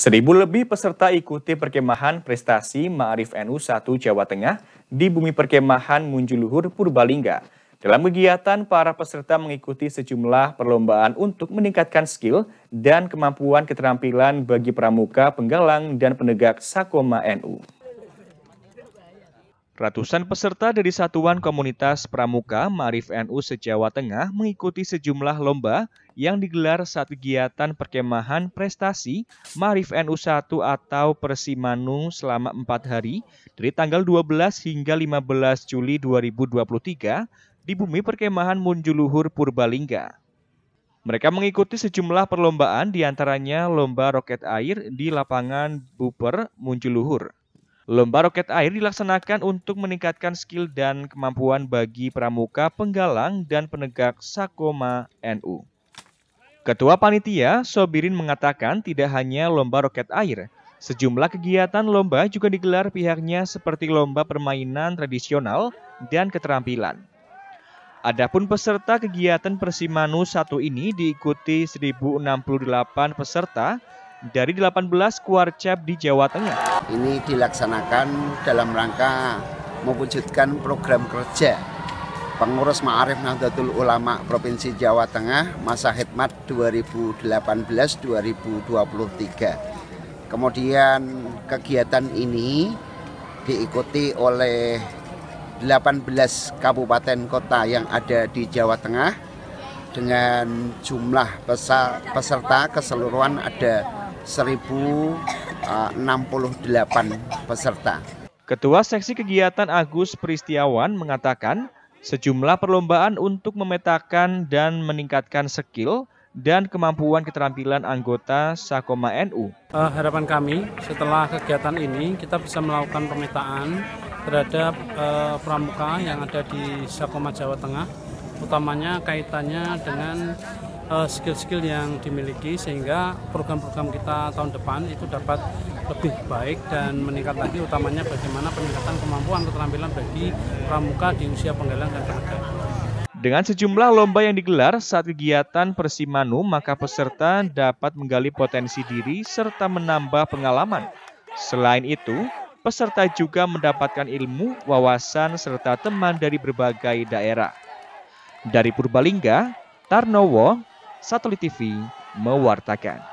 Seribu lebih peserta ikuti perkemahan prestasi Ma'arif NU 1 Jawa Tengah di Bumi Perkemahan Munjuluhur Purbalingga. Dalam kegiatan, para peserta mengikuti sejumlah perlombaan untuk meningkatkan skill dan kemampuan keterampilan bagi pramuka, penggalang, dan penegak Sakoma NU. Ratusan peserta dari Satuan Komunitas Pramuka Marif NU se-Jawa Tengah mengikuti sejumlah lomba yang digelar saat kegiatan perkemahan prestasi Marif NU 1 atau Persimanu selama 4 hari dari tanggal 12 hingga 15 Juli 2023 di bumi perkemahan Munjuluhur Purbalingga. Mereka mengikuti sejumlah perlombaan diantaranya lomba roket air di lapangan Buper Munjuluhur. Lomba roket air dilaksanakan untuk meningkatkan skill dan kemampuan bagi pramuka, penggalang, dan penegak Sakoma NU. Ketua Panitia, Sobirin mengatakan tidak hanya lomba roket air, sejumlah kegiatan lomba juga digelar pihaknya seperti lomba permainan tradisional dan keterampilan. Adapun peserta kegiatan Persimanu satu ini diikuti 1068 peserta dari 18 kuarcap di Jawa Tengah. Ini dilaksanakan dalam rangka mewujudkan program kerja Pengurus Ma'arif Nahdlatul Ulama Provinsi Jawa Tengah masa khidmat 2018-2023. Kemudian kegiatan ini diikuti oleh 18 kabupaten kota yang ada di Jawa Tengah dengan jumlah peserta keseluruhan ada 1068 eh, peserta. Ketua Seksi Kegiatan Agus Pristiawan mengatakan sejumlah perlombaan untuk memetakan dan meningkatkan skill dan kemampuan keterampilan anggota Sakoma NU. Uh, eh, harapan kami setelah kegiatan ini kita bisa melakukan pemetaan terhadap uh, pramuka yang ada di Sakoma Jawa Tengah, utamanya kaitannya dengan Eh, skill-skill yang dimiliki sehingga program-program kita tahun depan itu dapat lebih baik dan meningkat lagi utamanya bagaimana peningkatan kemampuan keterampilan bagi pramuka di usia penggalang dan terakhir. Dengan sejumlah lomba yang digelar saat kegiatan Persimanu, maka peserta dapat menggali potensi diri serta menambah pengalaman. Selain itu, peserta juga mendapatkan ilmu, wawasan, serta teman dari berbagai daerah. Dari Purbalingga, Tarnowo, Satelit TV mewartakan.